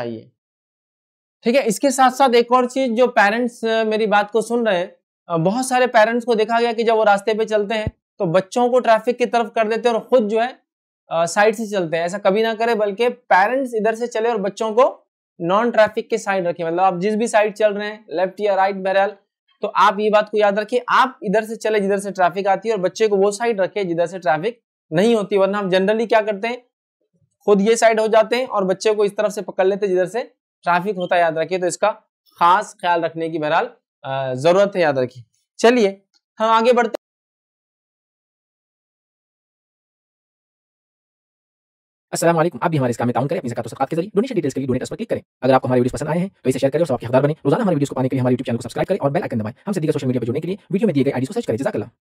चाहिए ठीक है इसके साथ साथ एक और चीज जो पेरेंट्स मेरी बात को सुन रहे हैं बहुत सारे पेरेंट्स को देखा गया कि जब वो रास्ते पे चलते हैं तो बच्चों को ट्रैफिक की तरफ कर देते हैं और खुद जो है साइड से चलते हैं ऐसा कभी ना करें बल्कि पेरेंट्स इधर से चले और बच्चों को नॉन ट्रैफिक के साइड रखें मतलब आप जिस भी साइड चल रहे हैं लेफ्ट या राइट बैरल तो आप ये बात को याद रखिए आप इधर से चले जिधर से ट्रैफिक आती है और बच्चे को वो साइड रखे जिधर से ट्रैफिक नहीं होती वरना हम जनरली क्या करते हैं खुद ये साइड हो जाते हैं और बच्चे को इस तरफ से पकड़ लेते जिधर से ट्रैफिक होता है याद रखिए तो इसका खास ख्याल रखने की बहरहाल जरूरत है याद रखिए चलिए हम आगे बढ़ते असलम आप भी हमारे इस काम में काम करें अपनी जकात सकात के जरिए डोनेशन डिटेल्स के लिए डोनेट पर क्लिक करें अगर आपको हमारी वीडियो पसंद आए हैं तो इसे शेयर करें और आपके हकदार बने रोजाना हमारे वीडियो को पाने के लिए हमारे यूट्यूब चैनल को सब्सक्राइब करें और बेल आइकन दबाएं हमसे दीगर सोशल मीडिया पर जुड़ने के लिए वीडियो में दिए गए आईडी को सर्च करें जजाकला